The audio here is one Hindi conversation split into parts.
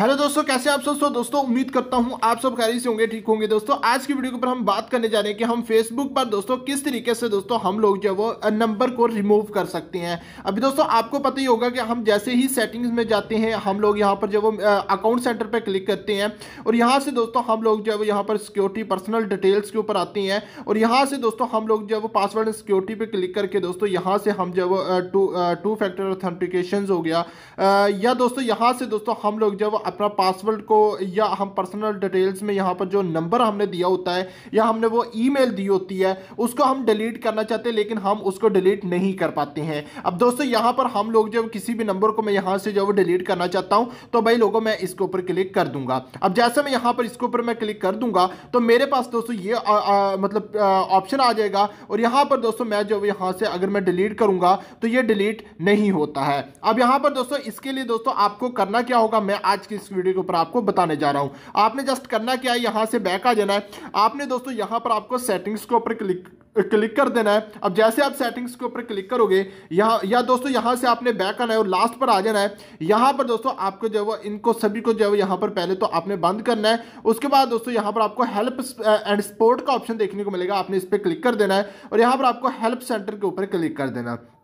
हेलो दोस्तों कैसे आप सब दोस्तों उम्मीद करता हूं आप सब खैरियत से होंगे ठीक होंगे दोस्तों आज की वीडियो के ऊपर हम बात करने जा रहे हैं कि हम फेसबुक पर दोस्तों किस तरीके से दोस्तों हम लोग जो वो नंबर को रिमूव कर सकते हैं अभी दोस्तों आपको पता ही होगा कि हम जैसे ही सेटिंग्स में जाते हैं हम लोग यहाँ पर जो वो अकाउंट सेंटर पर क्लिक करते हैं और यहाँ से दोस्तों हम लोग जो है वो यहाँ पर सिक्योरिटी पर्सनल डिटेल्स के ऊपर आती हैं और यहाँ से दोस्तों हम लोग जो है वो पासवर्ड एंड सिक्योरिटी पर क्लिक करके दोस्तों यहाँ से हम जो वो टू फैक्टर ऑथेंटिकेशन हो गया या दोस्तों यहाँ से दोस्तों हम लोग जो अपना पासवर्ड को या हम पर्सनल डिटेल्स में यहाँ पर जो नंबर हमने दिया होता है या हमने वो ईमेल दी होती है उसको हम डिलीट करना चाहते हैं लेकिन हम उसको डिलीट नहीं कर पाते हैं अब दोस्तों यहाँ पर हम लोग जब किसी भी नंबर को मैं यहाँ से जो डिलीट करना चाहता हूँ तो भाई लोगों मैं इसके ऊपर क्लिक कर दूंगा अब जैसे मैं यहाँ पर इसके ऊपर मैं क्लिक कर दूंगा तो मेरे पास दोस्तों ये मतलब ऑप्शन आ जाएगा और यहाँ पर दोस्तों मैं जब यहाँ से अगर मैं डिलीट करूँगा तो ये डिलीट नहीं होता है अब यहाँ पर दोस्तों इसके लिए दोस्तों आपको करना क्या होगा मैं आज की इस वीडियो के ऊपर आपको बताने जा रहा हूँ आपने जस्ट करना क्या है यहाँ से बैक आ जाना है आपने दोस्तों यहाँ पर आपको सेटिंग्स के ऊपर क्लिक क्लिक कर देना है अब जैसे आप सेटिंग्स के ऊपर क्लिक करोगे यहाँ या दोस्तों यहाँ से आपने बैक आना है और लास्ट पर आ जाना है यहाँ पर दोस्तों आपको जो है इनको सभी को जो है यहाँ पर पहले तो आपने बंद करना है उसके बाद दोस्तों यहाँ पर आपको हेल्प एंड सपोर्ट का ऑप्शन देखने को मिलेगा आपने इस पर क्लिक कर देना है और यहाँ पर आपको हेल्प सेंटर के ऊपर क्लिक कर देना है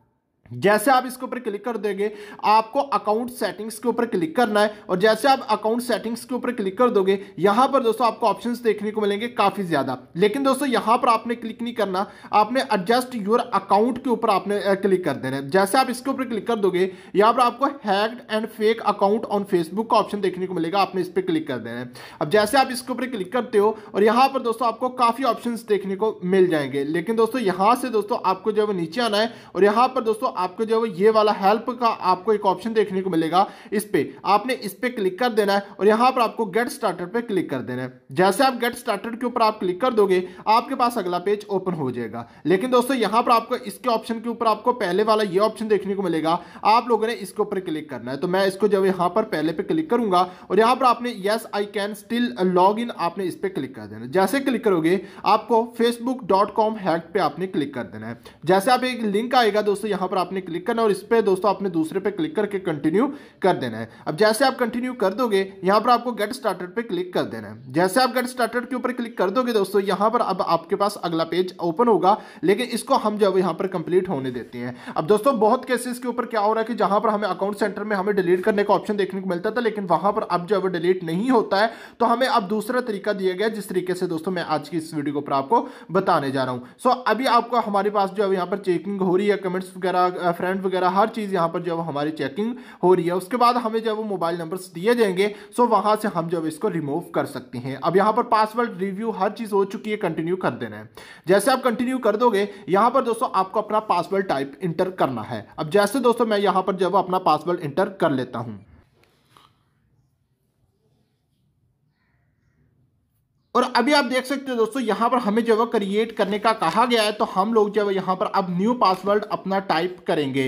जैसे आप इसके ऊपर क्लिक कर दोगे आपको अकाउंट सेटिंग्स के ऊपर क्लिक करना है और जैसे आप अकाउंट सेटिंग्स के ऊपर क्लिक कर दोगे यहां पर दोस्तों आपको ऑप्शंस देखने को मिलेंगे काफी ज्यादा लेकिन दोस्तों यहां पर आपने क्लिक नहीं करना आपने एडजस्ट योर अकाउंट के ऊपर आपने क्लिक कर देना है जैसे आप इसके ऊपर क्लिक कर दोगे यहां पर आपको hacked and fake account on Facebook का ऑप्शन देखने को मिलेगा आपने इस पर क्लिक कर देना है अब जैसे आप इसके ऊपर क्लिक करते हो और यहां पर दोस्तों आपको काफी ऑप्शन देखने को मिल जाएंगे लेकिन दोस्तों यहां से दोस्तों आपको जब नीचे आना है और यहां पर दोस्तों आपको जो है ये वाला हेल्प का आपको एक ऑप्शन देखने को मिलेगा इस पर आपने इस पर क्लिक कर देना है और यहाँ पर आपको गेट स्टार्टर पर क्लिक कर देना है जैसे आप गेट स्टार्टर के ऊपर आप क्लिक कर दोगे आपके पास अगला पेज ओपन हो जाएगा लेकिन दोस्तों यहाँ पर आपको इसके ऑप्शन के ऊपर आपको पहले वाला ये ऑप्शन देखने को मिलेगा आप लोगों ने इसके ऊपर क्लिक करना है तो मैं इसको जब यहाँ पर पहले पर क्लिक करूँगा और यहाँ पर आपने yes I can still log in आपने इस पर क्लिक कर देना जैसे क्लिक करोगे आपको फेसबुक डॉट कॉम हैक पर आपने क्लिक कर देना है जैसे आप एक लिंक आएगा दोस्तों यहाँ पर आपने क्लिक करना और इस पर दोस्तों आपने दूसरे पे क्लिक करके कंटिन्यू कर देना है अब जैसे आप कंटिन्यू कर दोगे यहाँ पर आपको गेट स्टार्टेड पे क्लिक कर देना है जैसे आप गेट स्टार्टेड के ऊपर क्लिक कर दोगे दोस्तों यहाँ पर अब आपके पास अगला पेज ओपन होगा लेकिन इसको हम जब यहाँ पर कंप्लीट होने देते हैं अब दोस्तों बहुत केसेस के ऊपर क्या हो रहा है कि जहाँ पर हमें अकाउंट सेंटर में हमें डिलीट करने का ऑप्शन देखने को मिलता था लेकिन वहाँ पर अब जब डिलीट नहीं होता है तो हमें अब दूसरा तरीका दिया गया जिस तरीके से दोस्तों मैं आज की इस वीडियो के ऊपर आपको बताने जा रहा हूँ सो अभी आपको हमारे पास जो है यहाँ पर चेकिंग हो रही है कमेंट्स वगैरह फ्रेंड uh, वगैरह हर चीज़ यहाँ पर जो हमारी चेकिंग हो रही है उसके बाद हमें जब वो मोबाइल नंबर दिए जाएंगे सो वहाँ से हम जब इसको रिमूव कर सकते हैं अब यहाँ पर पासवर्ड रिव्यू हर चीज़ हो चुकी है कंटिन्यू कर देना है जैसे आप कंटिन्यू कर दोगे यहाँ पर दोस्तों आपको अपना पासवर्ड टाइप इंटर करना है अब जैसे दोस्तों मैं यहाँ पर जब अपना पासवर्ड इंटर कर लेता हूँ और अभी आप देख सकते हो दोस्तों यहाँ पर हमें जब क्रिएट करने का कहा गया है तो हम लोग जब यहाँ पर अब न्यू पासवर्ड अपना टाइप करेंगे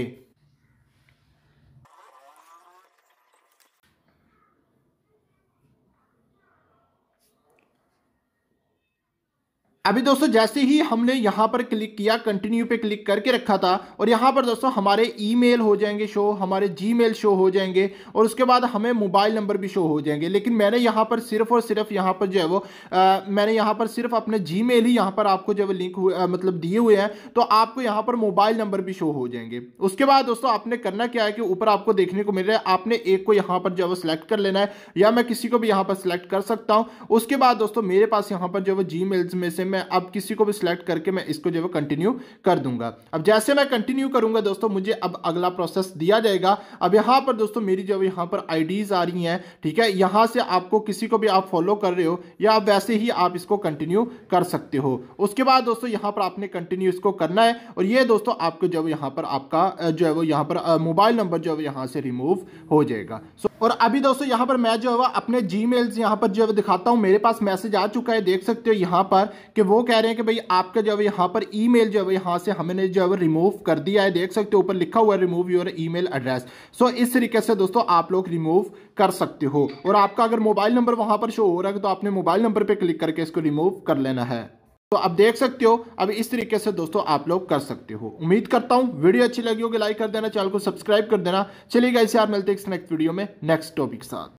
अभी दोस्तों जैसे ही हमने यहाँ पर क्लिक किया कंटिन्यू पे क्लिक करके रखा था और यहाँ पर दोस्तों हमारे ईमेल हो जाएंगे शो हमारे जीमेल शो हो जाएंगे और उसके बाद हमें मोबाइल नंबर भी शो हो जाएंगे लेकिन मैंने यहाँ पर सिर्फ और सिर्फ यहाँ पर जो है वो आ, मैंने यहाँ पर सिर्फ अपने जी ही यहाँ पर आपको जो लिंक हुए आ, मतलब दिए हुए हैं तो आपको यहाँ पर मोबाइल नंबर भी शो हो जाएंगे उसके बाद दोस्तों आपने करना क्या है कि ऊपर आपको देखने को मिल रहा है आपने एक को यहाँ पर जो है वो सिलेक्ट कर लेना है या मैं किसी को भी यहाँ पर सिलेक्ट कर सकता हूँ उसके बाद दोस्तों मेरे पास यहाँ पर जो है वो जी में से मैं मैं अब किसी को भी सिलेक्ट करके मैं इसको जो है कंटिन्यू कर दूंगा अब जैसे मैं कंटिन्यू करूंगा दोस्तों मुझे अब अगला प्रोसेस दिया जाएगा अब यहां पर दोस्तों मेरी जो यहां पर आईडीज आ रही हैं ठीक है यहां से आपको किसी को भी आप फॉलो कर रहे हो या वैसे ही आप इसको कंटिन्यू कर सकते हो उसके बाद दोस्तों यहां पर आपने कंटिन्यू इसको करना है और ये दोस्तों आपको जो यहां पर आपका जो है वो यहां पर मोबाइल नंबर जो है यहां से रिमूव हो जाएगा और अभी दोस्तों यहाँ पर मैं जो है अपने जी मेल्स यहाँ पर जो है दिखाता हूँ मेरे पास मैसेज आ चुका है देख सकते हो यहाँ पर कि वो कह रहे हैं कि भाई आपका जो है यहाँ पर ई मेल जो है यहाँ से हमने जो है रिमूव कर दिया है देख सकते हो ऊपर लिखा हुआ है remove your email address so इस तरीके से दोस्तों आप लोग रिमूव कर सकते हो और आपका अगर मोबाइल नंबर वहाँ पर शो हो रहा है तो आपने मोबाइल नंबर पर क्लिक करके इसको रिमूव कर लेना है तो आप देख सकते हो अब इस तरीके से दोस्तों आप लोग कर सकते हो उम्मीद करता हूं वीडियो अच्छी लगी होगी लाइक कर देना चैनल को सब्सक्राइब कर देना चलिए गाइस यार मिलते हैं नेक्स्ट वीडियो में नेक्स्ट टॉपिक साथ